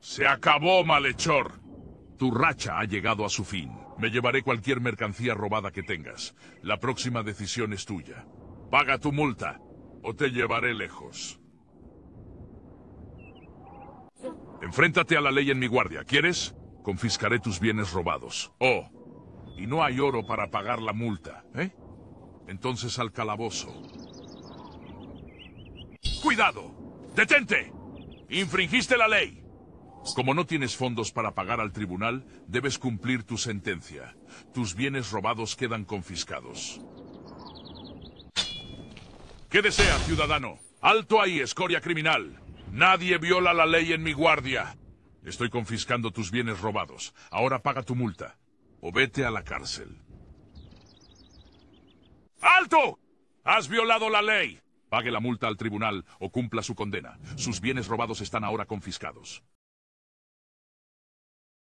Se acabó, malhechor. Tu racha ha llegado a su fin. Me llevaré cualquier mercancía robada que tengas. La próxima decisión es tuya. Paga tu multa o te llevaré lejos. Enfréntate a la ley en mi guardia, ¿quieres? Confiscaré tus bienes robados. Oh, y no hay oro para pagar la multa, ¿eh? Entonces al calabozo. ¡Cuidado! ¡Detente! Infringiste la ley. Como no tienes fondos para pagar al tribunal, debes cumplir tu sentencia. Tus bienes robados quedan confiscados. ¿Qué desea, ciudadano? ¡Alto ahí, escoria criminal! Nadie viola la ley en mi guardia. Estoy confiscando tus bienes robados. Ahora paga tu multa. O vete a la cárcel. ¡Alto! ¡Has violado la ley! Pague la multa al tribunal o cumpla su condena. Sus bienes robados están ahora confiscados.